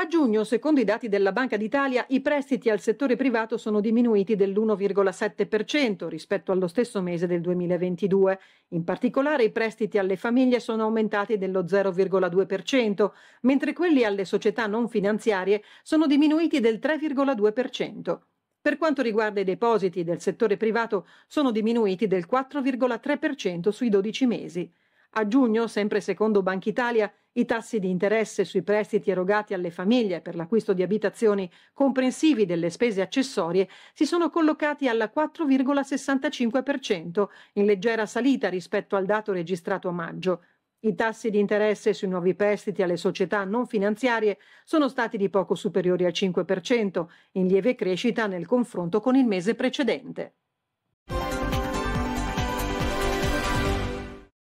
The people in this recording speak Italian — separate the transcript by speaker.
Speaker 1: A giugno, secondo i dati della Banca d'Italia, i prestiti al settore privato sono diminuiti dell'1,7% rispetto allo stesso mese del 2022. In particolare i prestiti alle famiglie sono aumentati dello 0,2%, mentre quelli alle società non finanziarie sono diminuiti del 3,2%. Per quanto riguarda i depositi del settore privato, sono diminuiti del 4,3% sui 12 mesi. A giugno, sempre secondo Banca Italia, i tassi di interesse sui prestiti erogati alle famiglie per l'acquisto di abitazioni, comprensivi delle spese accessorie, si sono collocati al 4,65%, in leggera salita rispetto al dato registrato a maggio. I tassi di interesse sui nuovi prestiti alle società non finanziarie sono stati di poco superiori al 5%, in lieve crescita nel confronto con il mese precedente.